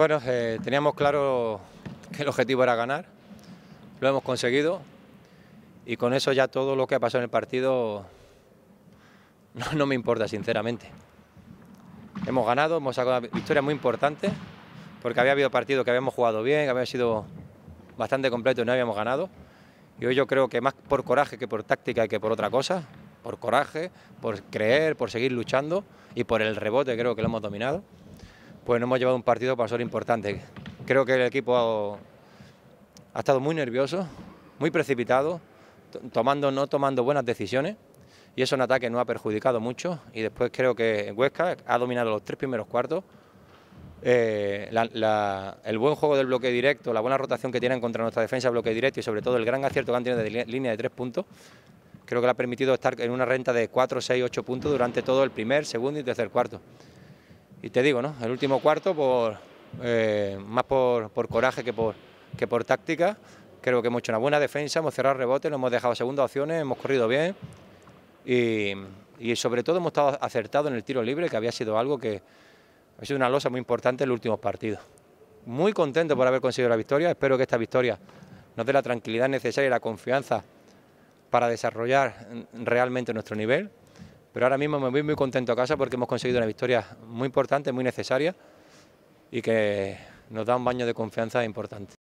Bueno, eh, teníamos claro que el objetivo era ganar, lo hemos conseguido y con eso ya todo lo que ha pasado en el partido no, me importa, sinceramente. Hemos ganado, hemos sacado una victoria muy importante porque había habido partidos que habíamos jugado bien, que había sido bastante completos y no habíamos ganado. Y hoy yo creo que más por coraje que por táctica y que por otra cosa, por coraje, por creer, por seguir luchando y por el rebote creo que lo hemos dominado pues no hemos llevado un partido para ser importante. Creo que el equipo ha, estado muy nervioso, muy precipitado, tomando no tomando buenas decisiones y eso en ataque no ha perjudicado mucho y después creo que Huesca ha dominado los tres primeros cuartos. Eh, el buen juego del bloque directo, la buena rotación que tienen contra nuestra defensa bloque directo y sobre todo el gran acierto que han tenido de línea de tres puntos, creo que le ha permitido estar en una renta de cuatro, seis, ocho puntos durante todo el primer, segundo y tercer cuarto y te digo, ¿no? El último cuarto, por, eh, más por, coraje que por, que por táctica, creo que hemos hecho una buena defensa, hemos cerrado rebotes, no hemos dejado segundas opciones, hemos corrido bien y, y sobre todo hemos estado acertados en el tiro libre, que había sido algo que ha sido una losa muy importante en los últimos partidos. Muy contento por haber conseguido la victoria, espero que esta victoria nos dé la tranquilidad necesaria y la confianza para desarrollar realmente nuestro nivel. Pero ahora mismo me voy muy contento a casa porque hemos conseguido una victoria muy importante, muy necesaria y que nos da un baño de confianza importante.